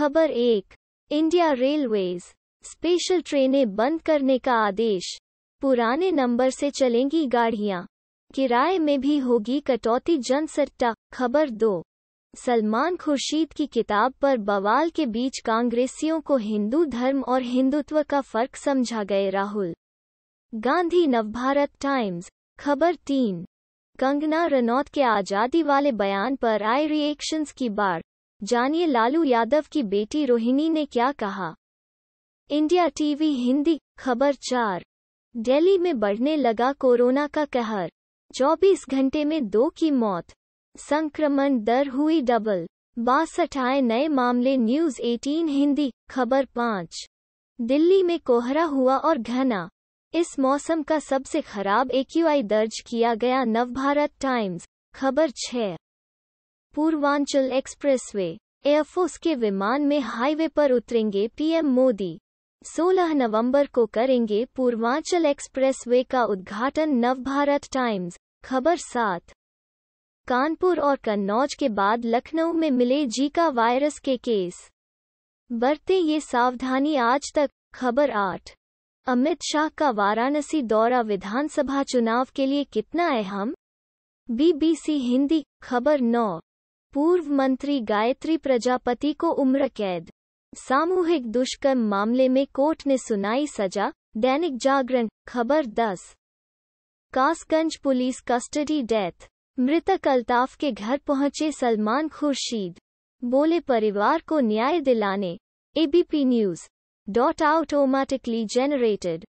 खबर एक India railways special ट्रेनें बंद करने का आदेश पुराने नंबर से चलेंगी गाड़ियां किराए में भी होगी कटौती जनसट्टा खबर दो सलमान खुर्शीद की किताब पर बवाल के बीच कांग्रेसियों को हिंदू धर्म और हिंदुत्व का फर्क समझा गए राहुल गांधी नवभारत टाइम्स खबर तीन कंगना रनौत के आजादी वाले बयान पर आए रिएक्शंस की बाढ़ जानिए लालू यादव की बेटी रोहिणी ने क्या कहा इंडिया टीवी हिंदी खबर चार दिल्ली में बढ़ने लगा कोरोना का कहर 24 घंटे में दो की मौत संक्रमण दर हुई डबल बासठ आए नए मामले न्यूज 18 हिंदी खबर पाँच दिल्ली में कोहरा हुआ और घना इस मौसम का सबसे खराब एक्यूआई दर्ज किया गया नवभारत टाइम्स खबर छः पूर्वांचल एक्सप्रेसवे एयरफोर्स के विमान में हाईवे पर उतरेंगे पीएम मोदी 16 नवंबर को करेंगे पूर्वांचल एक्सप्रेसवे का उद्घाटन नवभारत टाइम्स खबर सात कानपुर और कन्नौज के बाद लखनऊ में मिले जीका वायरस के केस बरते ये सावधानी आज तक खबर आठ अमित शाह का वाराणसी दौरा विधानसभा चुनाव के लिए कितना अहम बीबीसी हिंदी खबर नौ पूर्व मंत्री गायत्री प्रजापति को उम्र कैद सामूहिक दुष्कर्म मामले में कोर्ट ने सुनाई सजा दैनिक जागरण खबर 10 कासगंज पुलिस कस्टडी डेथ मृतक अल्ताफ के घर पहुंचे सलमान खुर्शीद बोले परिवार को न्याय दिलाने ABP news dot automatically generated